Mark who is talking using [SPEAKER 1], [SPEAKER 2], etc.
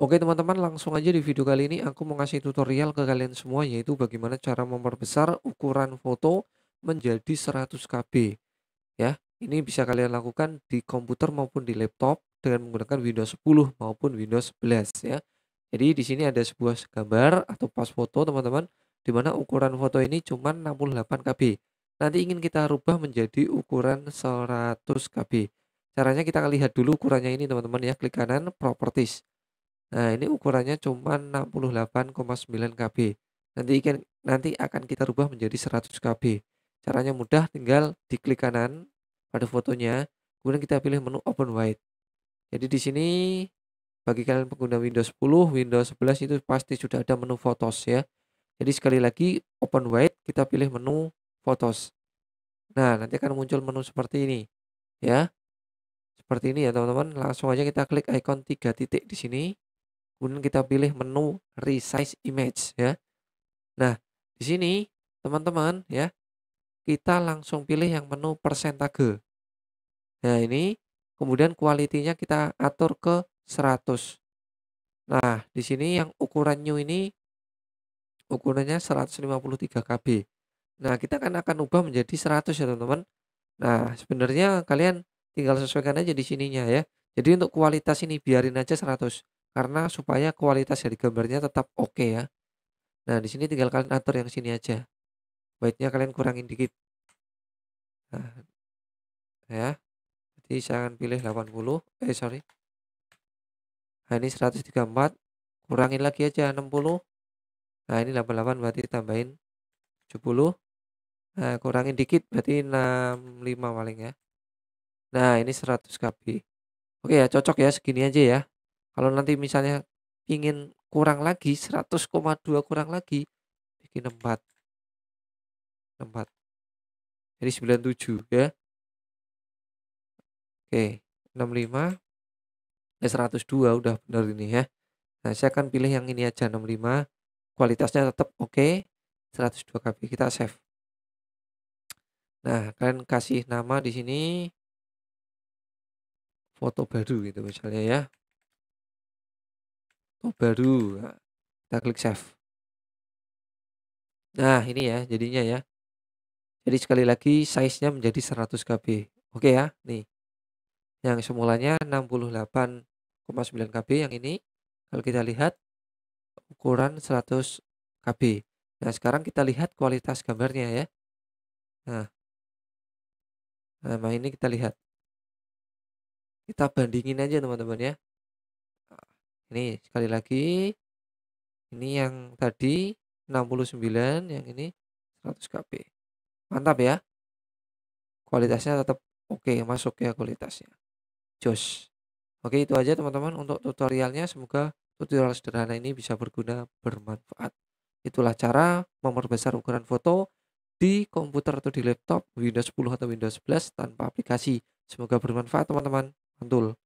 [SPEAKER 1] Oke teman-teman langsung aja di video kali ini aku mau ngasih tutorial ke kalian semua yaitu bagaimana cara memperbesar ukuran foto menjadi 100 KB ya ini bisa kalian lakukan di komputer maupun di laptop dengan menggunakan Windows 10 maupun Windows 11 ya jadi di sini ada sebuah gambar atau pas foto teman-teman di mana ukuran foto ini cuma 68 KB nanti ingin kita rubah menjadi ukuran 100 KB caranya kita lihat dulu ukurannya ini teman-teman ya klik kanan properties Nah, ini ukurannya cuma 68,9 kb. Nanti ikan nanti akan kita rubah menjadi 100 kb. Caranya mudah, tinggal diklik kanan pada fotonya, kemudian kita pilih menu open wide. Jadi di sini bagi kalian pengguna Windows 10, Windows 11 itu pasti sudah ada menu photos ya. Jadi sekali lagi open wide kita pilih menu photos. Nah, nanti akan muncul menu seperti ini. Ya. Seperti ini ya, teman-teman. Langsung aja kita klik ikon tiga titik di sini kemudian kita pilih menu resize image ya. Nah, di sini teman-teman ya, kita langsung pilih yang menu persentase. Nah, ini kemudian kualitinya kita atur ke 100. Nah, di sini yang ukuran new ini ukurannya 153 KB. Nah, kita kan akan ubah menjadi 100 ya, teman-teman. Nah, sebenarnya kalian tinggal sesuaikan aja di sininya ya. Jadi untuk kualitas ini biarin aja 100 karena supaya kualitas dari gambarnya tetap oke okay ya. Nah, di sini tinggal kalian atur yang sini aja. baiknya kalian kurangin dikit. Nah, ya. Jadi saya akan pilih 80, eh sorry. Nah, ini 134, kurangin lagi aja 60. Nah, ini 88 berarti tambahin 70. Nah, kurangin dikit berarti 65 paling ya. Nah, ini 100 KB. Oke ya, cocok ya segini aja ya. Kalau nanti misalnya ingin kurang lagi 100,2 kurang lagi bikin 4 4 jadi 97 ya oke 65 ya 102 udah benar ini ya nah saya akan pilih yang ini aja 65 kualitasnya tetap oke okay. 102 kb kita save nah kalian kasih nama di sini foto baru gitu misalnya ya oh, baru kita klik save nah ini ya jadinya ya jadi sekali lagi size nya menjadi 100 KB oke ya nih yang semulanya 68,9 KB yang ini kalau kita lihat ukuran 100 KB nah sekarang kita lihat kualitas gambarnya ya nah nah ini kita lihat kita bandingin aja teman-teman ya ini sekali lagi ini yang tadi 69 yang ini 100 kb mantap ya kualitasnya tetap oke okay, masuk ya kualitasnya jos oke itu aja teman-teman untuk tutorialnya semoga tutorial sederhana ini bisa berguna bermanfaat itulah cara memperbesar ukuran foto di komputer atau di laptop Windows 10 atau Windows 11 tanpa aplikasi semoga bermanfaat teman-teman mantul